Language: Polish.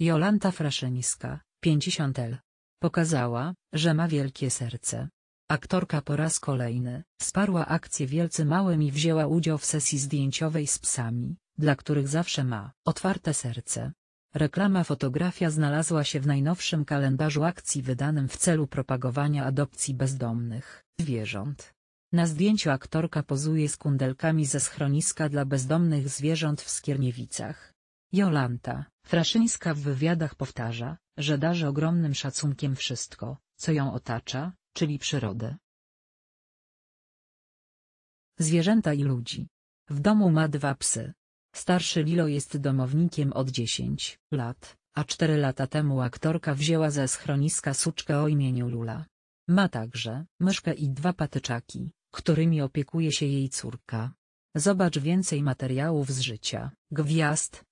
Jolanta Fraszyńska, 50 L. Pokazała, że ma wielkie serce. Aktorka po raz kolejny wsparła akcję Wielcy Małym i wzięła udział w sesji zdjęciowej z psami, dla których zawsze ma otwarte serce. Reklama fotografia znalazła się w najnowszym kalendarzu akcji wydanym w celu propagowania adopcji bezdomnych zwierząt. Na zdjęciu aktorka pozuje z kundelkami ze schroniska dla bezdomnych zwierząt w Skierniewicach. Jolanta Fraszyńska w wywiadach powtarza, że darzy ogromnym szacunkiem wszystko, co ją otacza, czyli przyrodę. Zwierzęta i ludzi. W domu ma dwa psy. Starszy Lilo jest domownikiem od 10 lat, a 4 lata temu aktorka wzięła ze schroniska suczkę o imieniu Lula. Ma także myszkę i dwa patyczaki, którymi opiekuje się jej córka. Zobacz więcej materiałów z życia, gwiazd,